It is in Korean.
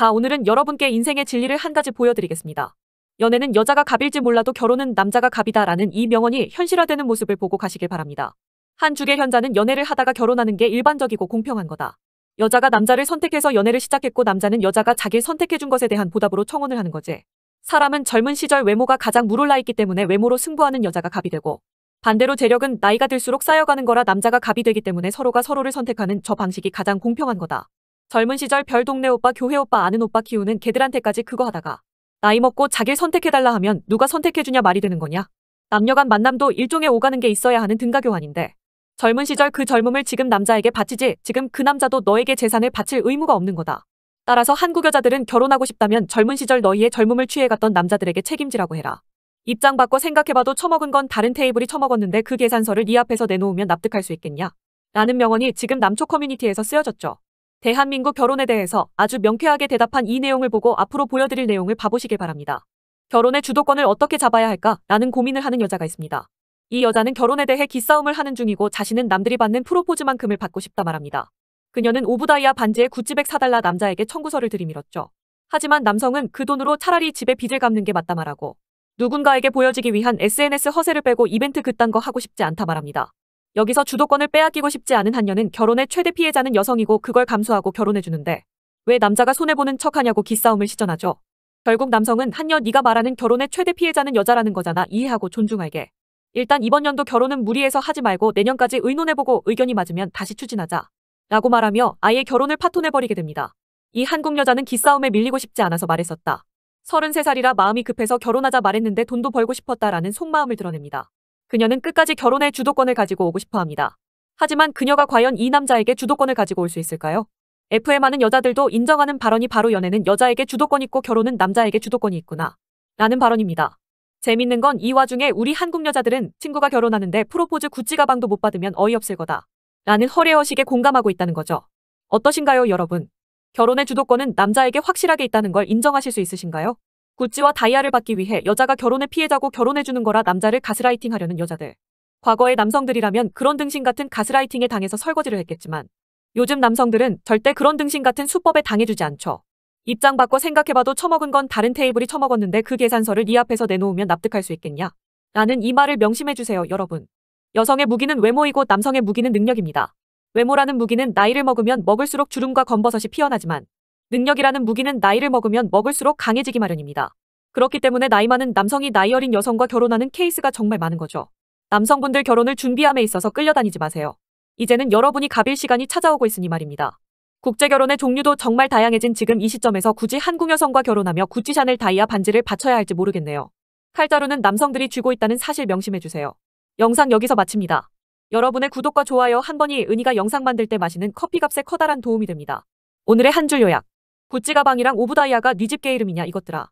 자, 오늘은 여러분께 인생의 진리를 한 가지 보여드리겠습니다. 연애는 여자가 갑일지 몰라도 결혼은 남자가 갑이다라는 이 명언이 현실화되는 모습을 보고 가시길 바랍니다. 한 주계 현자는 연애를 하다가 결혼하는 게 일반적이고 공평한 거다. 여자가 남자를 선택해서 연애를 시작했고 남자는 여자가 자기를 선택해준 것에 대한 보답으로 청혼을 하는 거지. 사람은 젊은 시절 외모가 가장 물올라 있기 때문에 외모로 승부하는 여자가 갑이 되고 반대로 재력은 나이가 들수록 쌓여가는 거라 남자가 갑이 되기 때문에 서로가 서로를 선택하는 저 방식이 가장 공평한 거다. 젊은 시절 별 동네 오빠 교회 오빠 아는 오빠 키우는 개들한테까지 그거 하다가 나이 먹고 자길 선택해달라 하면 누가 선택해주냐 말이 되는 거냐. 남녀간 만남도 일종의 오가는 게 있어야 하는 등가교환인데 젊은 시절 그 젊음을 지금 남자에게 바치지 지금 그 남자도 너에게 재산을 바칠 의무가 없는 거다. 따라서 한국 여자들은 결혼하고 싶다면 젊은 시절 너희의 젊음을 취해갔던 남자들에게 책임지라고 해라. 입장 바꿔 생각해봐도 처먹은 건 다른 테이블이 처먹었는데 그 계산서를 네 앞에서 내놓으면 납득할 수 있겠냐? 라는 명언이 지금 남초 커뮤니티에서 쓰여졌죠. 대한민국 결혼에 대해서 아주 명쾌하게 대답한 이 내용을 보고 앞으로 보여드릴 내용을 봐보시길 바랍니다. 결혼의 주도권을 어떻게 잡아야 할까? 라는 고민을 하는 여자가 있습니다. 이 여자는 결혼에 대해 기싸움을 하는 중이고 자신은 남들이 받는 프로포즈만큼을 받고 싶다 말합니다. 그녀는 오브다이아 반지에 구찌백 사달라 남자에게 청구서를 들이밀었죠. 하지만 남성은 그 돈으로 차라리 집에 빚을 갚는 게 맞다 말하고 누군가에게 보여지기 위한 SNS 허세를 빼고 이벤트 그딴 거 하고 싶지 않다 말합니다. 여기서 주도권을 빼앗기고 싶지 않은 한녀는 결혼의 최대 피해자는 여성이고 그걸 감수하고 결혼해주는데 왜 남자가 손해보는 척하냐고 기싸움을 시전하죠. 결국 남성은 한녀 네가 말하는 결혼의 최대 피해자는 여자라는 거잖아 이해하고 존중하게. 일단 이번 연도 결혼은 무리해서 하지 말고 내년까지 의논해보고 의견이 맞으면 다시 추진하자. 라고 말하며 아예 결혼을 파혼해버리게 됩니다. 이 한국 여자는 기싸움에 밀리고 싶지 않아서 말했었다. 33살이라 마음이 급해서 결혼하자 말했는데 돈도 벌고 싶었다라는 속마음을 드러냅니다. 그녀는 끝까지 결혼의 주도권을 가지고 오고 싶어 합니다. 하지만 그녀가 과연 이 남자에게 주도권을 가지고 올 수 있을까요? f m 많은 여자들도 인정하는 발언이 바로 연애는 여자에게 주도권 있고 결혼은 남자에게 주도권이 있구나. 라는 발언입니다. 재밌는 건 이 와중에 우리 한국 여자들은 친구가 결혼하는데 프로포즈 구찌 가방도 못 받으면 어이없을 거다. 라는 허례허식에 공감하고 있다는 거죠. 어떠신가요, 여러분? 결혼의 주도권은 남자에게 확실하게 있다는 걸 인정하실 수 있으신가요? 구찌와 다이아를 받기 위해 여자가 결혼의 피해자고 결혼해주는 거라 남자를 가스라이팅하려는 여자들. 과거의 남성들이라면 그런 등신 같은 가스라이팅에 당해서 설거지를 했겠지만 요즘 남성들은 절대 그런 등신 같은 수법에 당해주지 않죠. 입장 바꿔 생각해봐도 처먹은 건 다른 테이블이 처먹었는데 그 계산서를 네 앞에서 내놓으면 납득할 수 있겠냐? 라는 이 말을 명심해주세요 여러분. 여성의 무기는 외모이고 남성의 무기는 능력입니다. 외모라는 무기는 나이를 먹으면 먹을수록 주름과 검버섯이 피어나지만 능력이라는 무기는 나이를 먹으면 먹을수록 강해지기 마련입니다. 그렇기 때문에 나이 많은 남성이 나이 어린 여성과 결혼하는 케이스가 정말 많은 거죠. 남성분들 결혼을 준비함에 있어서 끌려다니지 마세요. 이제는 여러분이 가빌 시간이 찾아오고 있으니 말입니다. 국제결혼의 종류도 정말 다양해진 지금 이 시점에서 굳이 한국 여성과 결혼하며 구찌 샤넬 다이아 반지를 바쳐야 할지 모르겠네요. 칼자루는 남성들이 쥐고 있다는 사실 명심해주세요. 영상 여기서 마칩니다. 여러분의 구독과 좋아요 한 번이 은희가 영상 만들 때 마시는 커피값에 커다란 도움이 됩니다. 오늘의 한 줄 요약 구찌 가방이랑 오브다이아가 네집게 이름이냐 이것들아.